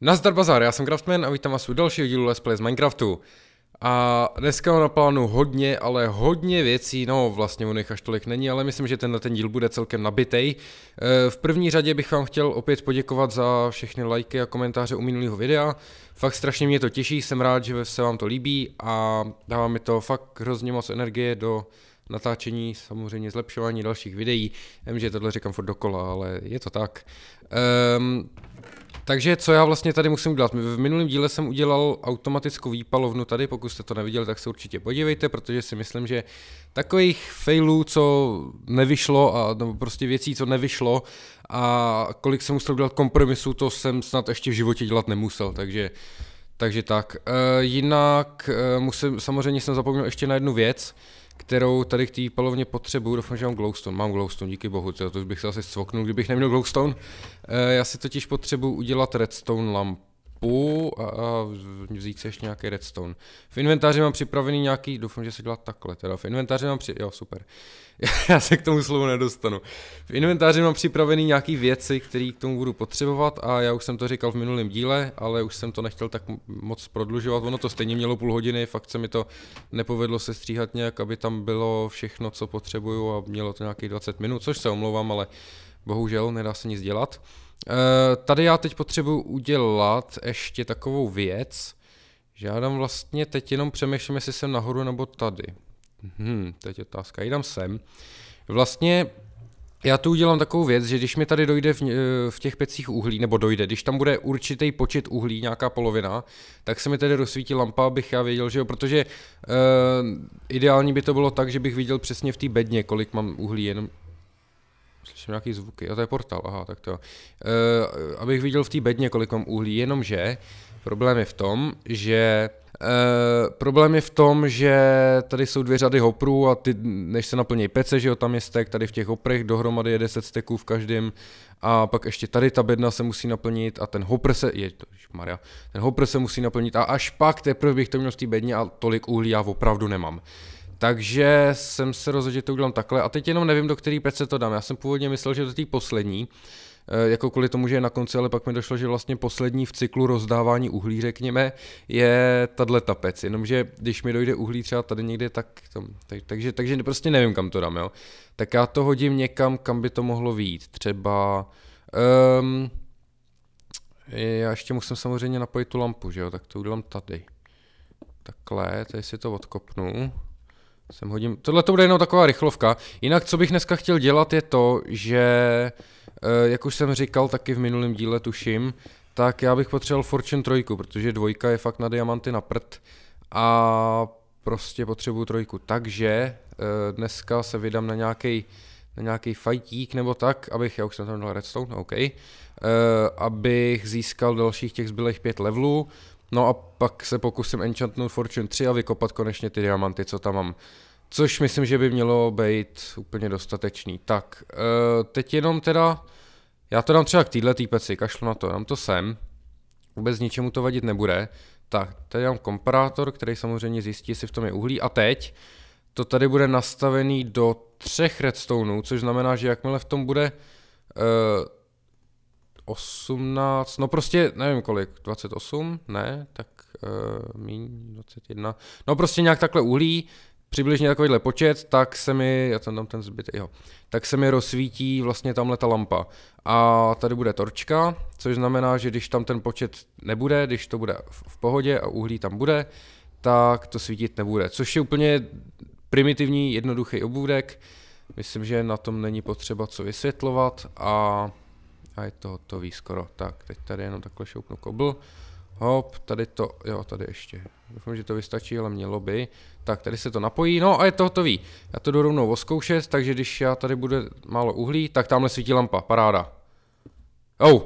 Nazdar bazar, já jsem Craftman a vítám vás u dalšího dílu Let's Play z Minecraftu. A dneska mám na plánu hodně, ale hodně věcí, no vlastně u nich až tolik není, ale myslím, že tenhle ten díl bude celkem nabitej. Eh, v první řadě bych vám chtěl opět poděkovat za všechny lajky a komentáře u minulého videa. Fakt strašně mě to těší, jsem rád, že se vám to líbí a dává mi to fakt hrozně moc energie do natáčení, samozřejmě zlepšování dalších videí. Vím, že tohle říkám furt dokola, ale je to tak. Um, takže co já vlastně tady musím udělat? V minulém díle jsem udělal automatickou výpalovnu tady, pokud jste to neviděli, tak se určitě podívejte, protože si myslím, že takových failů, co nevyšlo, a, nebo prostě věcí, co nevyšlo a kolik jsem musel udělat kompromisů, to jsem snad ještě v životě dělat nemusel, takže takže tak. E, jinak e, musím, samozřejmě jsem zapomněl ještě na jednu věc, kterou tady k té palovně potřebuju. Doufám, že mám glowstone. Mám glowstone, díky bohu, to už bych se asi svoknul, kdybych neměl glowstone. Eh, já si totiž potřebuju udělat redstone lamp mapu a, a vzít si ještě nějaký redstone. V inventáři mám připravený nějaký, doufám, že se dělá takhle, teda v inventáři mám připravený, jo, super. Já se k tomu slovu nedostanu. V inventáři mám připravený nějaký věci, které k tomu budu potřebovat a já už jsem to říkal v minulém díle, ale už jsem to nechtěl tak moc prodlužovat, ono to stejně mělo půl hodiny, fakt se mi to nepovedlo se stříhat nějak, aby tam bylo všechno, co potřebuju a mělo to nějakých 20 minut, což se omlouvám, ale bohužel nedá se nic dělat. Eh, tady já teď potřebuji udělat ještě takovou věc, že já dám vlastně teď jenom přemýšlím, jestli jsem nahoru nebo tady. Hmm, teď otázka, jdám sem. Vlastně já tu udělám takovou věc, že když mi tady dojde v, eh, v těch pecích uhlí, nebo dojde, když tam bude určitý počet uhlí, nějaká polovina, tak se mi tedy rozsvítí lampa, abych já věděl, že jo, protože uh, ideální by to bylo tak, že bych viděl přesně v té bedně, kolik mám uhlí, jenom Slyším nějaký zvuky. A to je portál, aha, tak to. Uh, abych viděl v té bedně, kolik mám uhlí, jenomže problém je v tom, že Uh, problém je v tom, že tady jsou dvě řady hoprů a ty, než se naplní pece, že jo, tam je stek, tady v těch hoprech dohromady je 10 steků v každém a pak ještě tady ta bedna se musí naplnit a ten hopr se, je to, Maria, ten hopr se musí naplnit a až pak teprve bych to měl v té bedně a tolik uhlí já opravdu nemám. Takže jsem se rozhodl, že to udělám takhle a teď jenom nevím, do který pece to dám. Já jsem původně myslel, že do té poslední, eh, jako kvůli tomu, že je na konci, ale pak mi došlo, že vlastně poslední v cyklu rozdávání uhlí, řekněme, je tahle ta pec. Jenomže když mi dojde uhlí třeba tady někde, tak, tam, tak takže, takže prostě nevím, kam to dám, jo. Tak já to hodím někam, kam by to mohlo výjít. Třeba... Um, já ještě musím samozřejmě napojit tu lampu, že jo, tak to udělám tady. Takhle, tady si to odkopnu. Sem hodím. Tohle to bude jenom taková rychlovka. Jinak, co bych dneska chtěl dělat, je to, že, eh, jak už jsem říkal taky v minulém díle, tuším, tak já bych potřeboval Fortune trojku, protože dvojka je fakt na diamanty na prd a prostě potřebuju trojku. Takže eh, dneska se vydám na nějaký na nějaký fajtík nebo tak, abych, já už jsem tam dal redstone, OK, uh, abych získal dalších těch zbylých pět levelů, No a pak se pokusím enchantnout Fortune 3 a vykopat konečně ty diamanty, co tam mám. Což myslím, že by mělo být úplně dostatečný. Tak, eh, teď jenom teda, já to dám třeba k týhle týpeci, kašlu na to, dám to sem. Vůbec ničemu to vadit nebude. Tak, tady dám komparátor, který samozřejmě zjistí, jestli v tom je uhlí. A teď to tady bude nastavený do třech redstoneů, což znamená, že jakmile v tom bude eh, 18, no prostě nevím kolik, 28, ne, tak uh, míň 21, no prostě nějak takhle uhlí, přibližně takovýhle počet, tak se mi, já tam dám ten zbytek, jo, tak se mi rozsvítí vlastně tamhle ta lampa. A tady bude torčka, což znamená, že když tam ten počet nebude, když to bude v pohodě a uhlí tam bude, tak to svítit nebude, což je úplně primitivní, jednoduchý obůdek, myslím, že na tom není potřeba co vysvětlovat a a je to hotový skoro. Tak, teď tady jenom takhle šoupnu kobl. Hop, tady to, jo, tady ještě. Doufám, že to vystačí, ale mělo by. Tak, tady se to napojí, no a je to hotový. Já to jdu rovnou oskoušet, takže když já tady bude málo uhlí, tak tamhle svítí lampa, paráda. oh,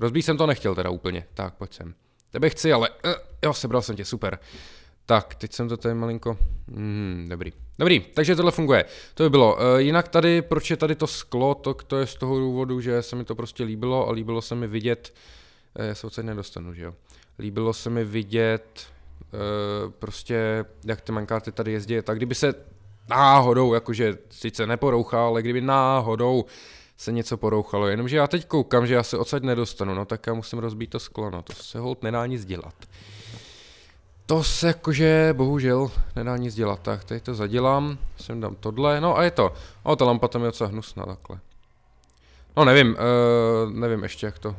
rozbít jsem to nechtěl teda úplně. Tak, pojď sem. Tebe chci, ale, uh, jo, sebral jsem tě, super. Tak, teď jsem to tady malinko... Hmm, dobrý. Dobrý, takže tohle funguje. To by bylo. Uh, jinak tady, proč je tady to sklo, to, to je z toho důvodu, že se mi to prostě líbilo a líbilo se mi vidět... Uh, já se odsaď nedostanu, že jo? Líbilo se mi vidět uh, prostě, jak ty mankarty tady jezdí. Tak kdyby se náhodou, jakože sice neporouchá, ale kdyby náhodou se něco porouchalo, jenomže já teď koukám, že já se odsaď nedostanu, no tak já musím rozbít to sklo, no to se hold nedá nic dělat to se jakože bohužel nedá nic dělat. Tak tady to zadělám, sem dám tohle, no a je to. O, ta lampa tam je docela hnusná takhle. No nevím, uh, nevím ještě jak to.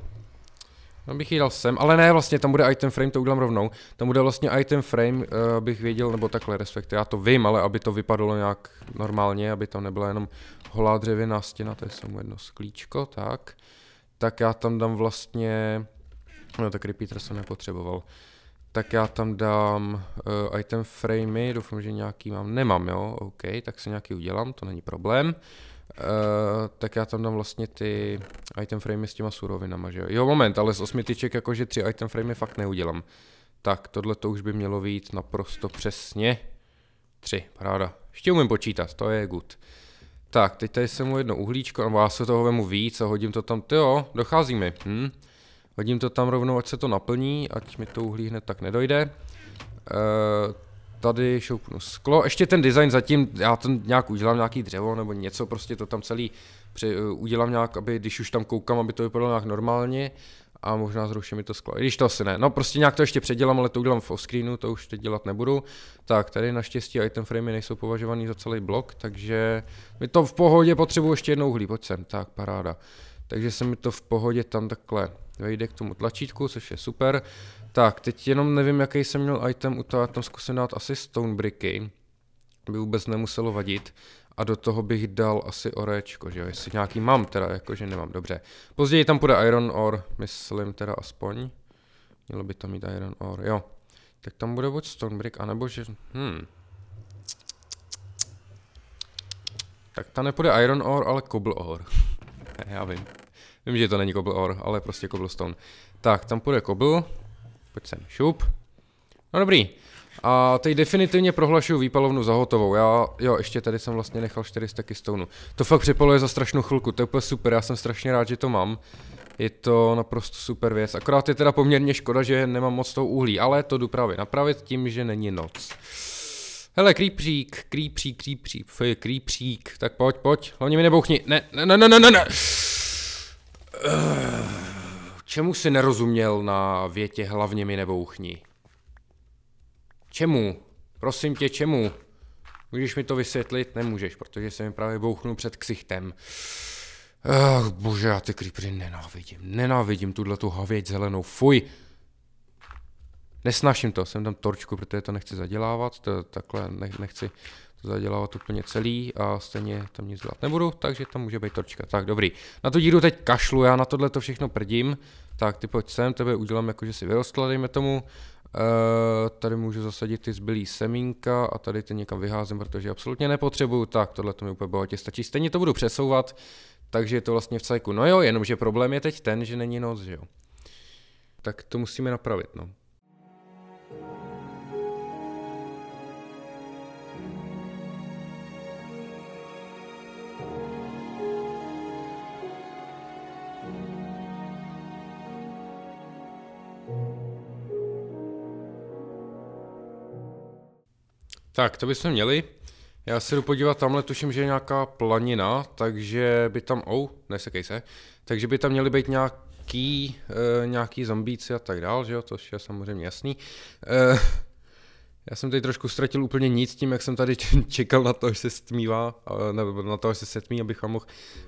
No bych ji dal sem, ale ne vlastně, tam bude item frame, to udělám rovnou. Tam bude vlastně item frame, uh, eh, bych věděl, nebo takhle, respektive já to vím, ale aby to vypadalo nějak normálně, aby tam nebyla jenom holá dřevěná stěna, to je samo jedno sklíčko, tak. Tak já tam dám vlastně, no tak repeater jsem nepotřeboval tak já tam dám uh, item framey, doufám, že nějaký mám, nemám, jo, OK, tak se nějaký udělám, to není problém. Uh, tak já tam dám vlastně ty item framey s těma surovinama, že jo. Jo, moment, ale z osmi tyček jakože tři item framey fakt neudělám. Tak, tohle to už by mělo být naprosto přesně. Tři, paráda. Ještě umím počítat, to je good. Tak, teď tady jsem mu jedno uhlíčko, nebo já se toho vemu víc a hodím to tam, ty jo, dochází mi. Hm? Hodím to tam rovnou, ať se to naplní, ať mi to uhlí hned tak nedojde. Eh, tady šoupnu sklo, ještě ten design zatím, já ten nějak udělám nějaký dřevo nebo něco, prostě to tam celý při, eh, udělám nějak, aby když už tam koukám, aby to vypadalo nějak normálně a možná zruším mi to sklo, když to asi ne, no prostě nějak to ještě předělám, ale to udělám v offscreenu, to už teď dělat nebudu. Tak tady naštěstí item framey nejsou považovaný za celý blok, takže mi to v pohodě potřebuji ještě jednou uhlí, pojď sem, tak paráda. Uh, takže se mi to v pohodě tam takhle vejde k tomu tlačítku, což je super. Tak, teď jenom nevím, jaký jsem měl item utáhat, tam zkusím dát asi stone bricky, by vůbec nemuselo vadit. A do toho bych dal asi orečko, že jo, jestli nějaký mám teda, jakože nemám, dobře. Později tam půjde iron ore, myslím teda aspoň. Mělo by to mít iron ore, jo. Tak tam bude buď stone brick, anebo že, hm. Tak ta nepůjde iron ore, ale cobble ore. Já vím. Vím, že to není kobl or, ale prostě Cobblestone. Tak, tam půjde kobl. Pojď sem, šup. No dobrý. A teď definitivně prohlašuju výpalovnu za hotovou. Já, jo, ještě tady jsem vlastně nechal 400 kystonů. To fakt přepaluje za strašnou chvilku, to je úplně super, já jsem strašně rád, že to mám. Je to naprosto super věc, akorát je teda poměrně škoda, že nemám moc toho uhlí, ale to jdu právě napravit tím, že není noc. Hele, creepřík, creepřík, creepřík, creepřík, tak pojď, pojď, hlavně mi nebouchni, ne, ne, ne, ne, ne, ne. Čemu si nerozuměl na větě hlavně mi nebouchni? Čemu? Prosím tě, čemu? Můžeš mi to vysvětlit? Nemůžeš, protože se mi právě bouchnul před ksichtem. Ach, bože, já ty creepery nenávidím. Nenávidím tuhle tu havěť zelenou. Fuj! Nesnáším to, jsem tam torčku, protože to nechci zadělávat, to, takhle nechci zadělávat úplně celý a stejně tam nic dělat nebudu, takže tam může být torčka. Tak dobrý, na tu díru teď kašlu, já na tohle to všechno prdím, tak ty pojď sem, tebe udělám jako, že si vyrostla, dejme tomu. E, tady můžu zasadit ty zbylý semínka a tady ty někam vyházím, protože absolutně nepotřebuju, tak tohle to mi úplně bohatě stačí, stejně to budu přesouvat, takže je to vlastně v cajku. No jo, jenomže problém je teď ten, že není noc, že jo. Tak to musíme napravit, no. Tak, to bychom měli. Já se jdu podívat, tamhle tuším, že je nějaká planina, takže by tam, ou, oh, nesekej se, takže by tam měly být nějaký, e, nějaký zombíci a tak dál, že jo, což je samozřejmě jasný. E, já jsem tady trošku ztratil úplně nic tím, jak jsem tady čekal na to, až se stmívá, nebo na to, až se setmí, abych vám mohl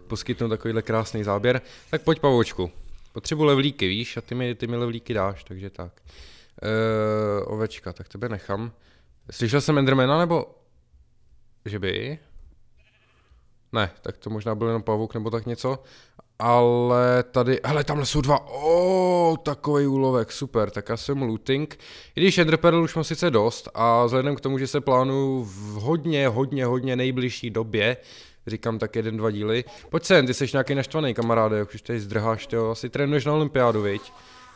poskytnout takovýhle krásný záběr. Tak pojď, Pavočku. Potřebuji levlíky, víš, a ty mi, ty mi levlíky dáš, takže tak. E, ovečka, tak tebe nechám. Slyšel jsem Endermana, nebo... Že by? Ne, tak to možná byl jenom pavuk, nebo tak něco. Ale tady, hele, tamhle jsou dva, oh, takový úlovek, super, tak já jsem looting. I když Enderpearl už mám sice dost a vzhledem k tomu, že se plánu v hodně, hodně, hodně nejbližší době, říkám tak jeden, dva díly. Pojď sem, ty jsi nějaký naštvaný kamaráde, jak už tady zdrháš, ty asi trénuješ na olympiádu, viď?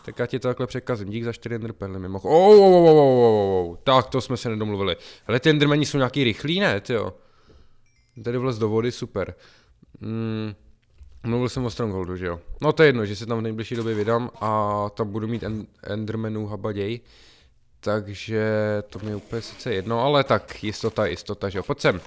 Tak já ti to takhle překazím. Dík za 4 enderpearly mimo. Oh, oh, oh, oh, oh, Tak to jsme se nedomluvili. Ale ty Endermeni jsou nějaký rychlí, ne, jo? Tady vlez do vody, super. Mm, mluvil jsem o Strongholdu, že jo? No to je jedno, že se tam v nejbližší době vydám a tam budu mít en- Endermenů habaděj. Takže to mi je úplně sice jedno, ale tak jistota, jistota, že jo? Pojď sem.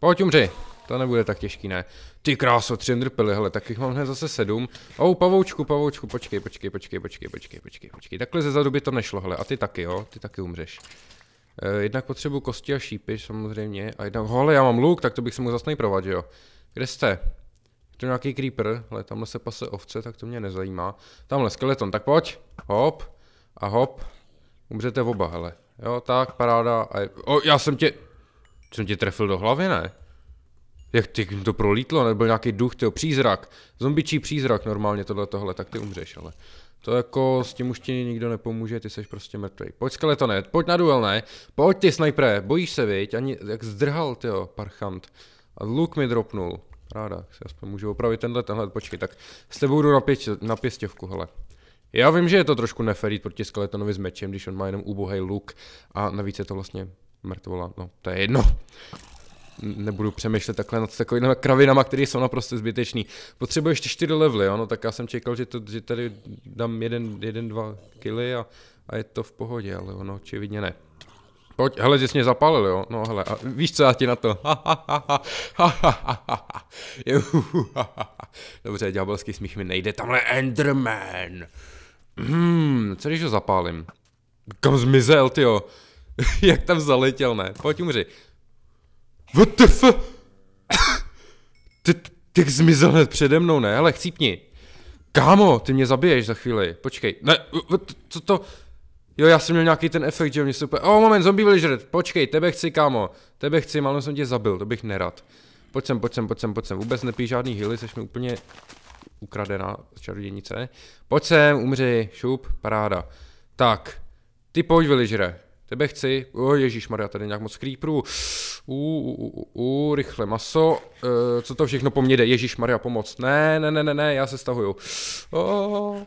Pojď umři. To nebude tak těžký, ne. Ty kráso, tři enderpily, hele, tak jich mám hned zase sedm. O, pavoučku, pavoučku, počkej, počkej, počkej, počkej, počkej, počkej, počkej. Takhle ze zadu by to nešlo, hele, a ty taky, jo, ty taky umřeš. E, jednak potřebuji kosti a šípy, samozřejmě, a jednak, hele, já mám luk, tak to bych se mohl zase že jo. Kde jste? To nějaký creeper, ale tamhle se pase ovce, tak to mě nezajímá. Tamhle skeleton, tak pojď, hop, a hop, umřete oba, hele. Jo, tak, paráda, a je... o, já jsem tě, jsem tě trefil do hlavy, ne? Jak ty jim to prolítlo, nebo nějaký duch, tyjo, přízrak, zombičí přízrak normálně tohle tohle, tak ty umřeš, ale. To jako s tím už ti nikdo nepomůže, ty seš prostě mrtvý. Pojď skeletone, pojď na duel, ne? Pojď ty snajpere, bojíš se, viď? Ani jak zdrhal, tyjo, parchant. A luk mi dropnul. Ráda, si aspoň můžu opravit tenhle, tenhle, počkej, tak s tebou jdu na, pět, na pěstěvku, hele. Já vím, že je to trošku neferý proti Skeletonovi s mečem, když on má jenom úbohý luk a navíc je to vlastně mrtvola, no to je jedno nebudu přemýšlet takhle nad takovými kravinama, které jsou naprosto zbytečný. Potřebuji ještě čtyři levely, ano, tak já jsem čekal, že, to, že tady dám jeden, jeden dva kily a, a je to v pohodě, ale ono očividně ne. Pojď, hele, jsi mě zapálil, jo? No hele, a víš, co já ti na to? Dobře, ďábelský smích mi nejde, tamhle Enderman. Hmm, co když ho zapálím? Kam zmizel, ty jo? Jak tam zaletěl, ne? Pojď, umři. What the f... Ty, ty zmizel hned přede mnou, ne? Ale chcípni. Kámo, ty mě zabiješ za chvíli. Počkej. Ne, co to... Jo, já jsem měl nějaký ten efekt, že mě super. O, oh, moment, zombie villager, počkej, tebe chci, kámo. Tebe chci, malo jsem tě zabil, to bych nerad. Pojď sem, pojď sem, pojď sem, pojď sem. Vůbec nepíš žádný hily, jsi mi úplně ukradená čarodějnice. Pojď sem, umři, šup, paráda. Tak, ty pojď, villagere. Tebe chci. O, Ježíš Maria, tady nějak moc creeperů. U, u, u, rychle maso. uh, co to všechno po mně jde? Ježíš Maria, pomoc. Ne, ne, ne, ne, ne, já se stahuju. Oh.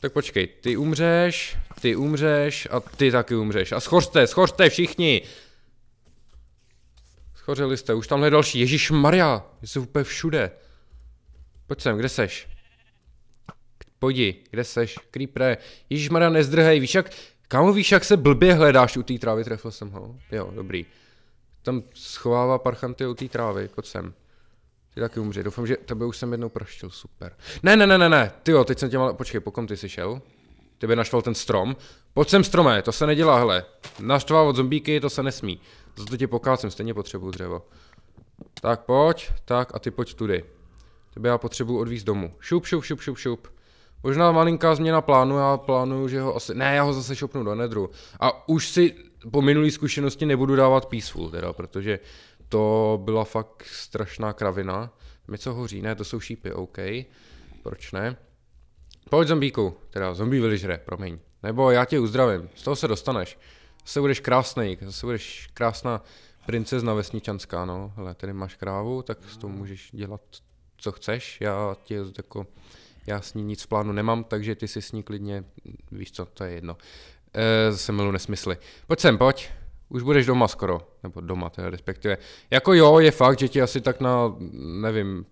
tak počkej, ty umřeš, ty umřeš a ty taky umřeš. A schořte, schořte všichni. Schořili jste, už tamhle je další. Ježíš Maria, jsi úplně všude. Pojď sem, kde seš? Pojdi, kde seš? Creepere. Ježíš Maria, nezdrhej, víš jak? Kámo, víš, jak se blbě hledáš u té trávy, trefil jsem ho. Jo, dobrý. Tam schovává parchanty u té trávy, pojď sem. Ty taky umře. Doufám, že tebe už jsem jednou praštil, super. Ne, ne, ne, ne, ne, ty jo, teď jsem tě mal, počkej, po kom ty jsi šel? Tebe naštval ten strom. Pojď sem strome, to se nedělá, hele. Naštval od zombíky, to se nesmí. Za to tě pokácem, stejně potřebuju dřevo. Tak pojď, tak a ty pojď tudy. Tebe já potřebuju odvíz domů. Šup, šup, šup, šup, šup. Možná malinká změna plánu, já plánuju, že ho asi, ne, já ho zase šopnu do nedru. A už si po minulý zkušenosti nebudu dávat peaceful teda, protože to byla fakt strašná kravina. Mi co hoří, ne, to jsou šípy, OK, proč ne? Pojď zombíku, teda zombie villager, promiň. Nebo já tě uzdravím, z toho se dostaneš. Zase budeš krásný, zase budeš krásná princezna vesničanská, no. Hele, tady máš krávu, tak s tou můžeš dělat, co chceš. Já tě jako já s ní nic v plánu nemám, takže ty si s ní klidně, víš co, to je jedno. E, zase milu nesmysly. Pojď sem, pojď. Už budeš doma skoro, nebo doma teda respektive. Jako jo, je fakt, že ti asi tak na, nevím,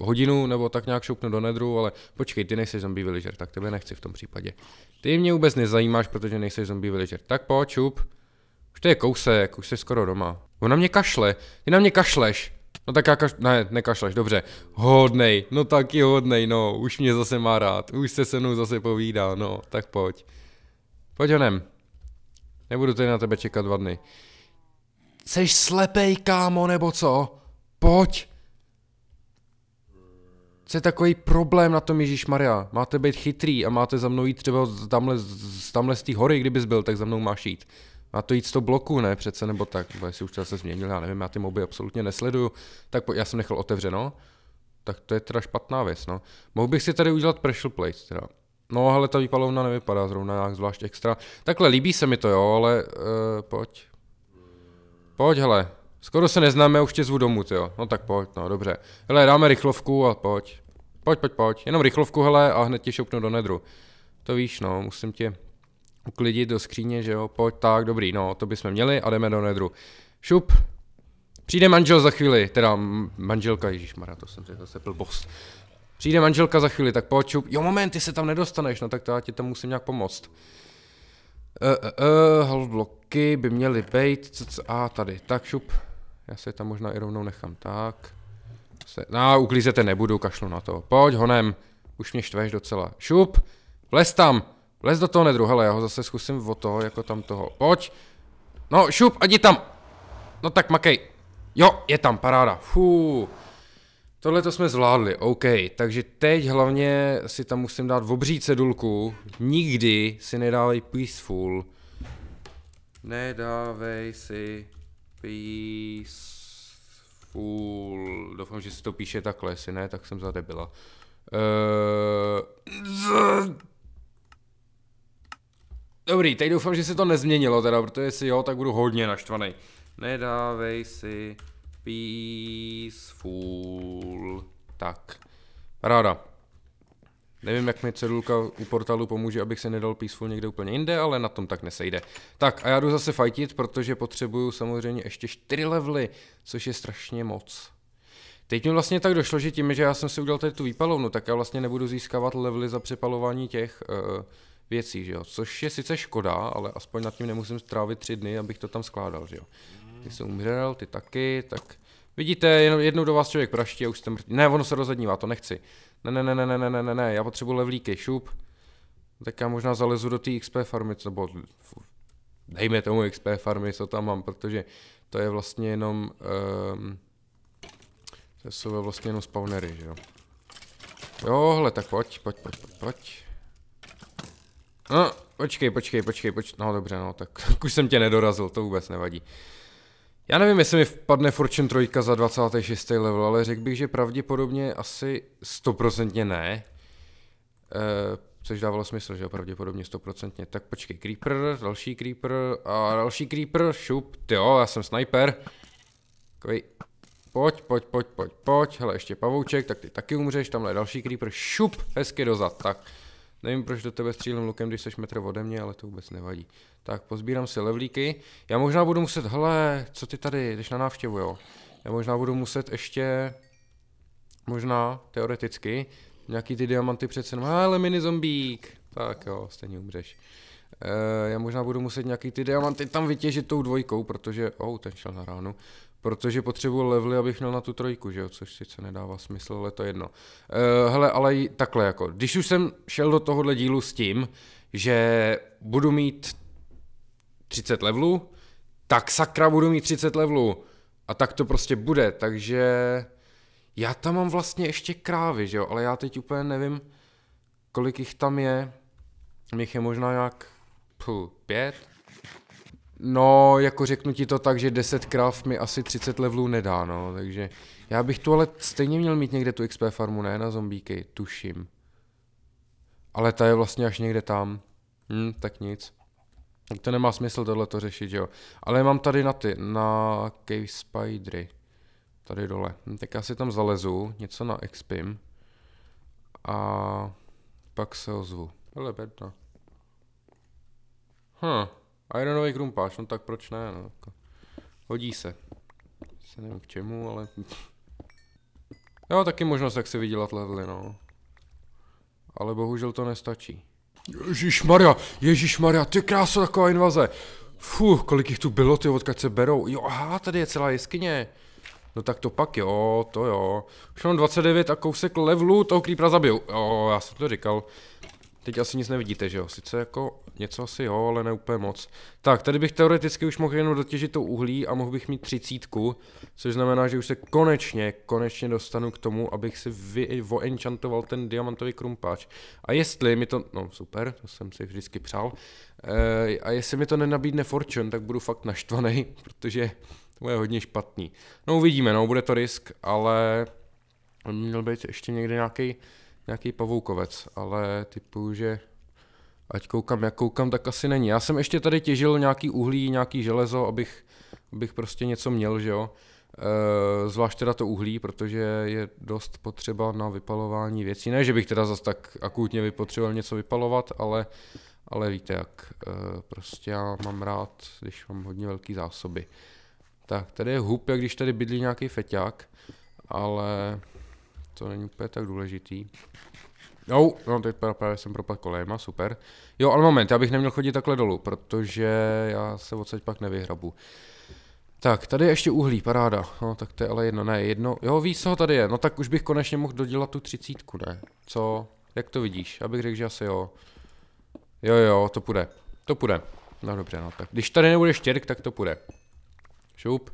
hodinu nebo tak nějak šoupnu do nedru, ale počkej, ty nejsi zombie villager, tak tebe nechci v tom případě. Ty mě vůbec nezajímáš, protože nejsi zombie villager. Tak pojď, šup. Už to je kousek, už jsi skoro doma. Ona mě kašle, ty na mě kašleš. No tak já kaš... Ne, nekašleš, dobře. Hodnej, no taky hodnej, no. Už mě zase má rád. Už se se mnou zase povídá, no. Tak pojď. Pojď honem. Nebudu tady na tebe čekat dva dny. Jseš slepej, kámo, nebo co? Pojď. Co je takový problém na tom Ježíš Maria? Máte být chytrý a máte za mnou jít třeba tamhle, tamhle z té hory, kdybys byl, tak za mnou máš jít. Má to jít z toho bloku, ne přece, nebo tak, nebo jestli už se změnil, já nevím, já ty moby absolutně nesleduju, tak po, já jsem nechal otevřeno, tak to je teda špatná věc, no. Mohl bych si tady udělat pressure plate, teda. No, ale ta výpalovna nevypadá zrovna nějak zvlášť extra. Takhle, líbí se mi to, jo, ale uh, pojď. Pojď, hele. Skoro se neznáme, už tě zvu domů, jo. No tak pojď, no dobře. Hele, dáme rychlovku a pojď. Pojď, pojď, pojď. Jenom rychlovku, hele, a hned tě šoupnu do nedru. To víš, no, musím tě uklidit do skříně, že jo, pojď, tak, dobrý, no, to bychom měli a jdeme do nedru. Šup, přijde manžel za chvíli, teda manželka, ježišmarja, to jsem řekl, zase blbost. Přijde manželka za chvíli, tak pojď, šup, jo, moment, ty se tam nedostaneš, no tak to já ti tam musím nějak pomoct. E, e, e, bloky by měly být, Co co? a tady, tak šup, já se tam možná i rovnou nechám, tak. Se, no, uklízete nebudu, kašlu na to, pojď honem, už mě štveš docela, šup, les tam, Lez do toho nedru, hele, já ho zase zkusím o toho, jako tam toho. Pojď! No, šup, ať tam! No tak makej. Jo, je tam, paráda. Fú. Tohle to jsme zvládli, OK. Takže teď hlavně si tam musím dát obří cedulku. Nikdy si nedávej peaceful. Nedávej si peaceful. Doufám, že si to píše takhle, jestli ne, tak jsem za zadebila. Eee... Eh, Dobrý, teď doufám, že se to nezměnilo teda, protože jestli jo, tak budu hodně naštvaný. Nedávej si peaceful. Tak, ráda. Nevím, jak mi cedulka u portalu pomůže, abych se nedal peaceful někde úplně jinde, ale na tom tak nesejde. Tak a já jdu zase fightit, protože potřebuju samozřejmě ještě 4 levely, což je strašně moc. Teď mi vlastně tak došlo, že tím, že já jsem si udělal tady tu výpalovnu, tak já vlastně nebudu získávat levely za přepalování těch, uh, věcí, že jo? což je sice škoda, ale aspoň nad tím nemusím strávit tři dny, abych to tam skládal. Že jo? Ty jsi umřel, ty taky, tak vidíte, jenom jednou do vás člověk praští a už jste mrtvý. Ne, ono se rozednívá, to nechci. Ne, ne, ne, ne, ne, ne, ne, ne, já potřebuji levlíky, šup. Tak já možná zalezu do té XP farmy, co nebo dejme tomu XP farmy, co tam mám, protože to je vlastně jenom, um, to jsou vlastně jenom spawnery, že jo. Jo, hle, tak pojď, pojď, pojď, pojď, pojď. No, počkej, počkej, počkej, počkej, no dobře, no, tak už jsem tě nedorazil, to vůbec nevadí. Já nevím, jestli mi vpadne Fortune 3 za 26. level, ale řekl bych, že pravděpodobně asi 100% ne. E, což dávalo smysl, že pravděpodobně 100%. Tak počkej, Creeper, další Creeper a další Creeper, šup, jo, já jsem sniper. Takový, pojď, pojď, pojď, pojď, pojď, hele, ještě pavouček, tak ty taky umřeš, tamhle další Creeper, šup, hezky dozad, tak. Nevím, proč do tebe střílím lukem, když seš metr ode mě, ale to vůbec nevadí. Tak, pozbírám si levlíky. Já možná budu muset, hele, co ty tady, jdeš na návštěvu, jo? Já možná budu muset ještě, možná, teoreticky, nějaký ty diamanty přece no, hele, mini zombík. Tak jo, stejně umřeš. E, já možná budu muset nějaký ty diamanty tam vytěžit tou dvojkou, protože, oh, ten šel na ránu protože potřebuji levely, abych měl na tu trojku, že jo, což sice nedává smysl, ale to jedno. E, hele, ale i takhle jako, když už jsem šel do tohohle dílu s tím, že budu mít 30 levelů, tak sakra budu mít 30 levelů. A tak to prostě bude, takže já tam mám vlastně ještě krávy, že jo, ale já teď úplně nevím, kolik jich tam je. Mich je možná nějak půl, pět, No, jako řeknu ti to tak, že 10 krav mi asi 30 levelů nedá, no, takže já bych tu ale stejně měl mít někde tu XP farmu, ne na zombíky, tuším. Ale ta je vlastně až někde tam. Hm, tak nic. Tak to nemá smysl tohle to řešit, jo. Ale mám tady na ty, na Cave Spidery. Tady dole. Hm, tak já si tam zalezu, něco na expim. A pak se ozvu. Hele, bedna. Hm. Huh. Ironový krumpáč, no tak proč ne, no. Jako. hodí se. Se nevím k čemu, ale... Jo, taky možnost, jak si vydělat levely, no. Ale bohužel to nestačí. Ježíš Maria, Ježíš Maria, ty kráso, taková invaze. Fuh, kolik jich tu bylo, ty odkud se berou. Jo, aha, tady je celá jeskyně. No tak to pak jo, to jo. Už mám 29 a kousek levelu toho creepera zabiju. Jo, já jsem to říkal. Teď asi nic nevidíte, že jo? Sice jako něco asi jo, ale ne úplně moc. Tak, tady bych teoreticky už mohl jenom dotěžit to uhlí a mohl bych mít třicítku, což znamená, že už se konečně, konečně dostanu k tomu, abych si voenchantoval ten diamantový krumpáč. A jestli mi to, no super, to jsem si vždycky přál, e, a jestli mi to nenabídne Fortune, tak budu fakt naštvaný, protože to je hodně špatný. No uvidíme, no, bude to risk, ale měl být ještě někde nějaký nějaký pavoukovec, ale typu, že ať koukám, jak koukám, tak asi není. Já jsem ještě tady těžil nějaký uhlí, nějaký železo, abych, abych prostě něco měl, že jo. E, zvlášť teda to uhlí, protože je dost potřeba na vypalování věcí. Ne, že bych teda zase tak akutně vypotřeboval něco vypalovat, ale, ale víte jak, e, prostě já mám rád, když mám hodně velké zásoby. Tak, tady je hub, jak když tady bydlí nějaký feťák, ale to není úplně tak důležitý. Jo, no teď právě jsem propadl kolejma, super. Jo, ale moment, já bych neměl chodit takhle dolů, protože já se odsaď pak nevyhrabu. Tak, tady je ještě uhlí, paráda. No, tak to je ale jedno, ne, jedno. Jo, víš, co tady je. No tak už bych konečně mohl dodělat tu třicítku, ne? Co? Jak to vidíš? Abych řekl, že asi jo. Jo, jo, to půjde. To půjde. No dobře, no tak. Když tady nebude štěrk, tak to půjde. Šup.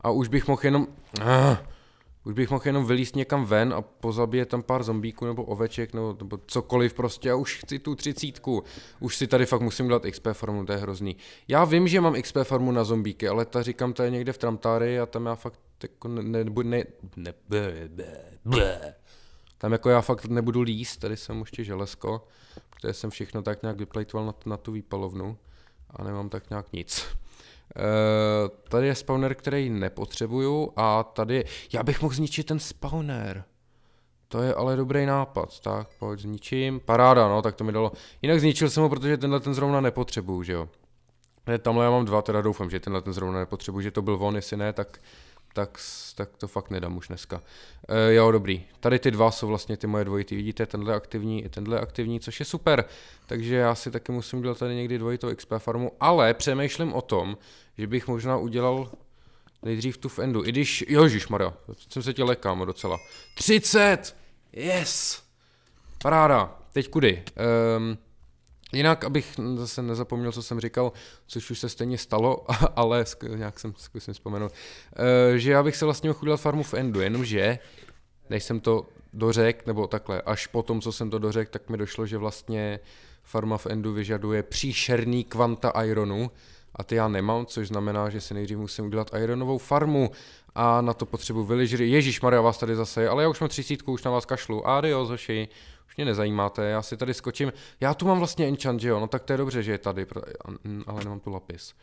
A už bych mohl jenom... Ah. Už bych mohl jenom vylíst někam ven a pozabíjet tam pár zombíků nebo oveček nebo, nebo cokoliv prostě a už chci tu třicítku. Už si tady fakt musím dát XP formu, to je hrozný. Já vím, že mám XP formu na zombíky, ale ta říkám, to je někde v tramtári a tam já fakt jako ne, ne, ne, ne ne, ne, blé. Tam jako já fakt nebudu líst, tady jsem ještě železko, protože jsem všechno tak nějak vyplejtoval na, na tu výpalovnu a nemám tak nějak nic. Eh, tady je spawner, který nepotřebuju a tady, já bych mohl zničit ten spawner. To je ale dobrý nápad, tak pojď zničím, paráda no, tak to mi dalo, jinak zničil jsem ho, protože tenhle ten zrovna nepotřebuju, že jo. Ne, tamhle já mám dva, teda doufám, že tenhle ten zrovna nepotřebuju, že to byl on, jestli ne, tak, tak, tak to fakt nedám už dneska. E, jo, dobrý. Tady ty dva jsou vlastně ty moje dvojity, vidíte, tenhle aktivní i tenhle aktivní, což je super. Takže já si taky musím dělat tady někdy dvojitou XP farmu, ale přemýšlím o tom, že bych možná udělal nejdřív tu v endu. I když, jožiš Maria, jsem se tě lekám docela. 30! Yes! Paráda. Teď kudy? Um, jinak, abych zase nezapomněl, co jsem říkal, což už se stejně stalo, ale nějak jsem zkusím vzpomenout, uh, že já bych se vlastně ochudil farmu v endu, jenomže, než jsem to dořek, nebo takhle, až po tom, co jsem to dořek, tak mi došlo, že vlastně farma v endu vyžaduje příšerný kvanta ironu, a ty já nemám, což znamená, že si nejdřív musím udělat ironovou farmu a na to potřebuji villagery. Ježíš Maria, vás tady zase, ale já už mám třicítku, už na vás kašlu. jo, Zoši, už mě nezajímáte, já si tady skočím. Já tu mám vlastně enchant, že jo, no tak to je dobře, že je tady, ale nemám tu lapis.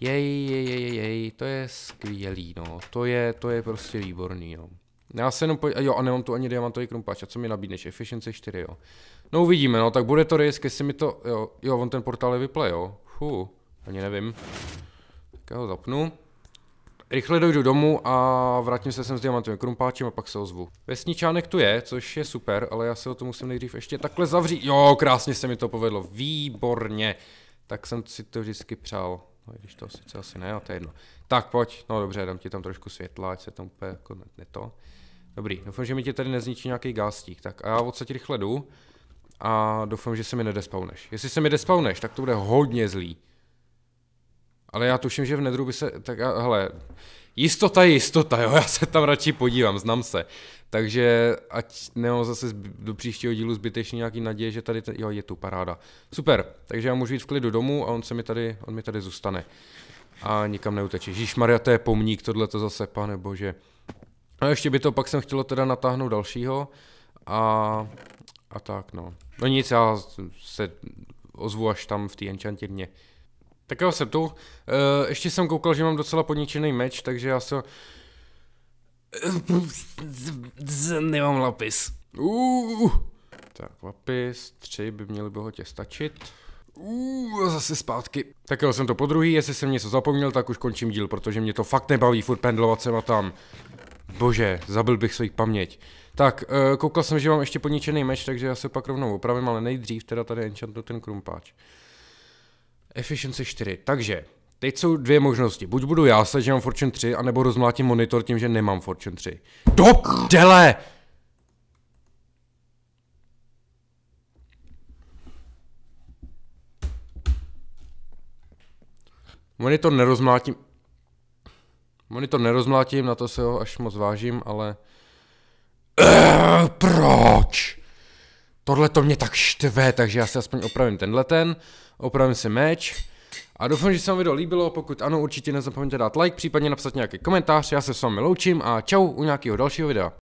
Jej, jej, jej, jej, to je skvělý, no, to je, to je prostě výborný, no. Já se jenom, po... jo, a nemám tu ani diamantový krumpáč, a co mi nabídneš, efficiency 4, jo. No uvidíme, no, tak bude to risk, jestli mi to, jo, jo, on ten portál je vyple, jo, Fu, ani nevím. Tak já ho zapnu. Rychle dojdu domů a vrátím se sem s diamantovým krumpáčem a pak se ozvu. Vesničánek tu je, což je super, ale já se o to musím nejdřív ještě takhle zavřít. Jo, krásně se mi to povedlo, výborně. Tak jsem si to vždycky přál. No i když to sice asi ne, ale to je jedno. Tak pojď, no dobře, dám ti tam trošku světla, ať se tam úplně jako ne, ne to. Dobrý, doufám, že mi tě tady nezničí nějaký gástík. Tak a já odsaď rychle jdu a doufám, že se mi nedespawneš. Jestli se mi despawneš, tak to bude hodně zlý. Ale já tuším, že v nedru by se, tak já, hele, jistota je jistota, jo, já se tam radši podívám, znám se. Takže ať nemám zase do příštího dílu zbytečně nějaký naděje, že tady, ten, jo, je tu paráda. Super, takže já můžu jít v klidu domů a on se mi tady, on mi tady zůstane. A nikam neuteče. Maria, to je pomník, tohle to zase, pane bože. A ještě by to pak jsem chtělo teda natáhnout dalšího a, a tak no. No nic, já se ozvu až tam v té enchantirně. Tak jo, jsem tu. Uh, ještě jsem koukal, že mám docela poničený meč, takže já se... Nemám lapis. Uh, tak lapis, tři by měly by tě stačit. Uh, zase zpátky. Tak jo, jsem to po druhý, jestli jsem něco zapomněl, tak už končím díl, protože mě to fakt nebaví furt pendlovat sem a tam. Bože, zabil bych svoji paměť. Tak, eh, koukal jsem, že mám ještě poničený meč, takže já se pak rovnou opravím, ale nejdřív teda tady enchantu ten krumpáč. Efficiency 4, takže Teď jsou dvě možnosti. Buď budu já se, že mám Fortune 3, anebo rozmlátím monitor tím, že nemám Fortune 3. Do dele! Monitor nerozmlátím. Monitor nerozmlátím, na to se ho až moc vážím, ale... Eee, proč? Tohle to mě tak štve, takže já si aspoň opravím tenhle ten, opravím si meč. A doufám, že se vám video líbilo, pokud ano, určitě nezapomeňte dát like, případně napsat nějaký komentář, já se s vámi loučím a čau u nějakého dalšího videa.